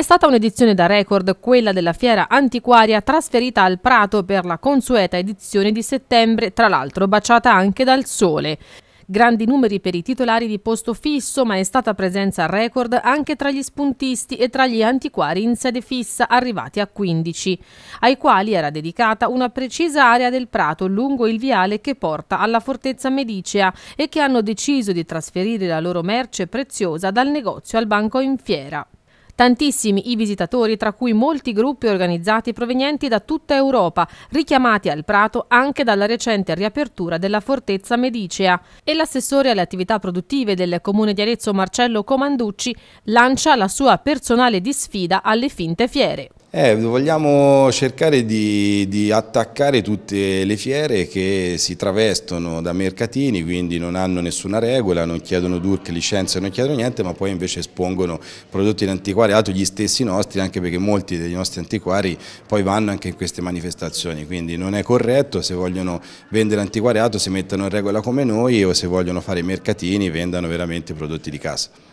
È stata un'edizione da record, quella della fiera antiquaria trasferita al Prato per la consueta edizione di settembre, tra l'altro baciata anche dal sole. Grandi numeri per i titolari di posto fisso, ma è stata presenza record anche tra gli spuntisti e tra gli antiquari in sede fissa, arrivati a 15, ai quali era dedicata una precisa area del Prato lungo il viale che porta alla fortezza medicea e che hanno deciso di trasferire la loro merce preziosa dal negozio al banco in fiera. Tantissimi i visitatori, tra cui molti gruppi organizzati provenienti da tutta Europa, richiamati al Prato anche dalla recente riapertura della fortezza medicea. E l'assessore alle attività produttive del comune di Arezzo Marcello Comanducci lancia la sua personale di sfida alle finte fiere. Eh, vogliamo cercare di, di, attaccare tutte le fiere che si travestono da mercatini, quindi non hanno nessuna regola, non chiedono DURC, licenze, non chiedono niente, ma poi invece espongono prodotti in antiquariato, gli stessi nostri, anche perché molti dei nostri antiquari poi vanno anche in queste manifestazioni, quindi non è corretto, se vogliono vendere antiquariato si mettono in regola come noi o se vogliono fare mercatini vendano veramente prodotti di casa.